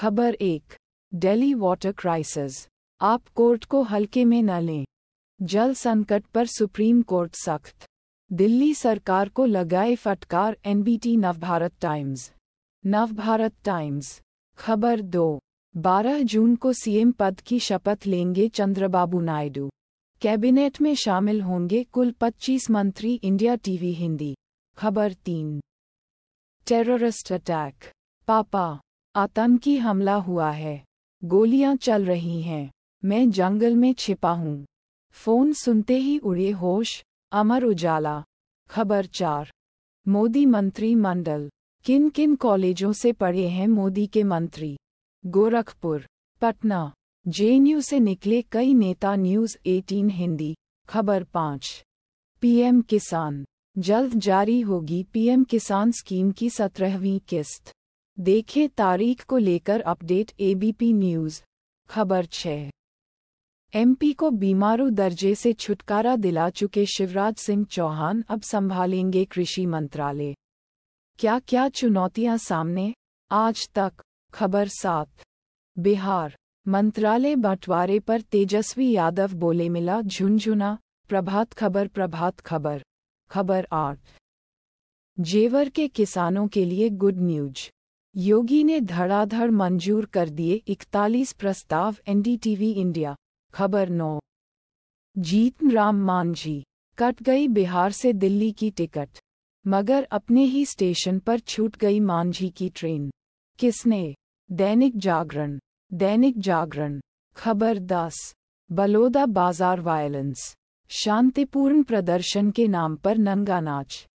खबर एक Delhi water crisis आप कोर्ट को हल्के में न लें जल संकट पर सुप्रीम कोर्ट सख्त दिल्ली सरकार को लगाए फटकार NBT Navbharat Times Navbharat Times खबर दो 12 जून को सीएम पद की शपथ लेंगे चंद्रबाबू नायडू कैबिनेट में शामिल होंगे कुल 25 मंत्री इंडिया टीवी हिंदी खबर तीन टेररिस्ट अटैक पापा आतंकी हमला हुआ है गोलियां चल रही हैं मैं जंगल में छिपा हूँ फोन सुनते ही उड़े होश अमर उजाला खबर चार मोदी मंत्री मंडल किन किन कॉलेजों से पढ़े हैं मोदी के मंत्री गोरखपुर पटना जेएनयू से निकले कई नेता न्यूज़ 18 हिंदी खबर पाँच पीएम किसान जल्द जारी होगी पीएम किसान स्कीम की सत्रहवीं किस्त देखें तारीख को लेकर अपडेट एबीपी न्यूज़ खबर छः एमपी को बीमारू दर्जे से छुटकारा दिला चुके शिवराज सिंह चौहान अब संभालेंगे कृषि मंत्रालय क्या क्या चुनौतियां सामने आज तक खबर सात बिहार मंत्रालय बंटवारे पर तेजस्वी यादव बोले मिला झुंझुना प्रभात खबर प्रभात खबर खबर आठ जेवर के किसानों के लिए गुड न्यूज योगी ने धड़ाधड़ मंजूर कर दिए 41 प्रस्ताव एनडीटीवी इंडिया खबर नौ जीतन राम मांझी कट गई बिहार से दिल्ली की टिकट मगर अपने ही स्टेशन पर छूट गई मांझी की ट्रेन किसने दैनिक जागरण दैनिक जागरण खबर दस बलोदा बाजार वायलेंस शांतिपूर्ण प्रदर्शन के नाम पर नंगा नाच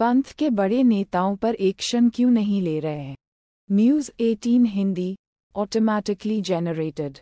पंथ के बड़े नेताओं पर एक्शन क्यों नहीं ले रहे हैं Muse 18 Hindi automatically generated.